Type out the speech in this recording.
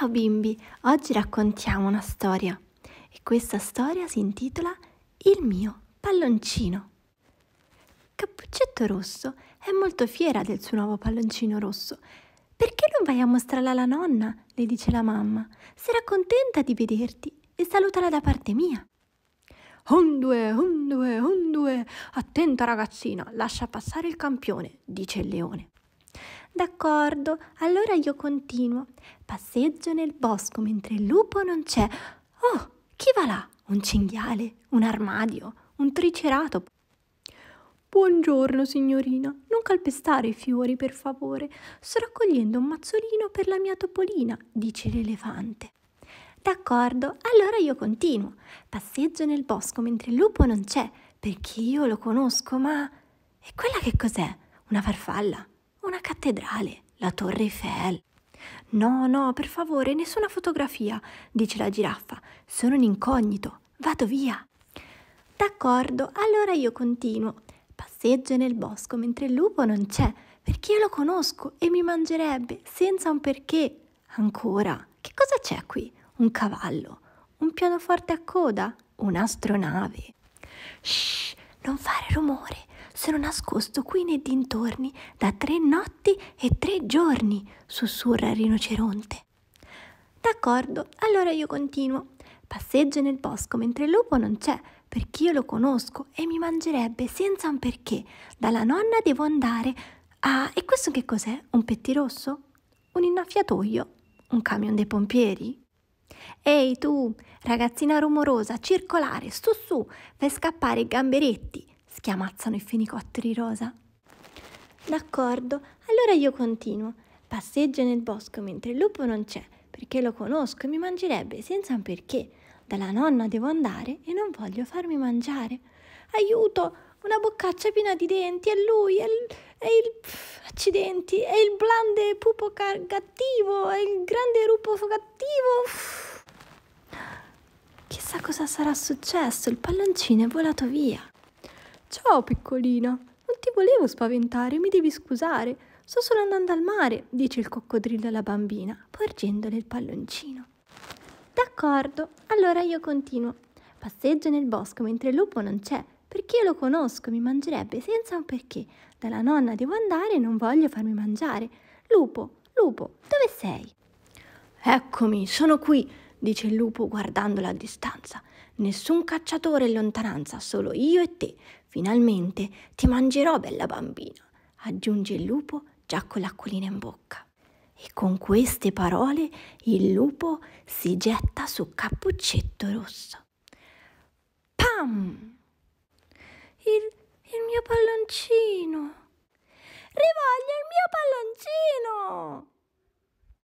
Ciao bimbi, oggi raccontiamo una storia e questa storia si intitola Il mio palloncino. Cappuccetto Rosso è molto fiera del suo nuovo palloncino rosso. Perché non vai a mostrarla alla nonna? le dice la mamma. Sarà contenta di vederti e salutala da parte mia. Ondue, ondue, ondue, attenta ragazzina, lascia passare il campione, dice il leone. D'accordo, allora io continuo. Passeggio nel bosco mentre il lupo non c'è. Oh, chi va là? Un cinghiale, un armadio, un triceratopo. Buongiorno signorina, non calpestare i fiori per favore. Sto raccogliendo un mazzolino per la mia topolina, dice l'elefante. D'accordo, allora io continuo. Passeggio nel bosco mentre il lupo non c'è, perché io lo conosco, ma... E quella che cos'è? Una farfalla? la cattedrale, la torre Eiffel. No, no, per favore, nessuna fotografia, dice la giraffa. Sono un incognito. Vado via. D'accordo, allora io continuo. Passeggio nel bosco mentre il lupo non c'è, perché io lo conosco e mi mangerebbe senza un perché. Ancora, che cosa c'è qui? Un cavallo, un pianoforte a coda, un'astronave. Shh, non fare rumore, sono nascosto qui nei dintorni da tre notti e tre giorni, sussurra il rinoceronte. D'accordo, allora io continuo. Passeggio nel bosco mentre il lupo non c'è, perché io lo conosco e mi mangerebbe senza un perché. Dalla nonna devo andare. Ah, e questo che cos'è? Un pettirosso? Un innaffiatoio? Un camion dei pompieri? Ehi tu, ragazzina rumorosa, circolare, su su, fai scappare i gamberetti schiamazzano i fenicotteri rosa. D'accordo, allora io continuo. Passeggio nel bosco mentre il lupo non c'è, perché lo conosco e mi mangerebbe senza un perché. Dalla nonna devo andare e non voglio farmi mangiare. Aiuto! Una boccaccia piena di denti, è lui, è il... È il pff, accidenti, è il blande pupo cattivo, è il grande rupo cattivo. Pff. Chissà cosa sarà successo, il palloncino è volato via. Ciao piccolina, non ti volevo spaventare, mi devi scusare. Sto solo andando al mare, dice il coccodrillo alla bambina, porgendole il palloncino. D'accordo, allora io continuo. Passeggio nel bosco mentre il lupo non c'è, perché io lo conosco, mi mangerebbe senza un perché. Dalla nonna devo andare e non voglio farmi mangiare. Lupo, lupo, dove sei? Eccomi, sono qui, dice il lupo guardandolo a distanza. Nessun cacciatore in lontananza, solo io e te. Finalmente ti mangerò, bella bambina, aggiunge il lupo già con l'acquolina in bocca. E con queste parole il lupo si getta su Cappuccetto Rosso. Pam! Il, il mio palloncino!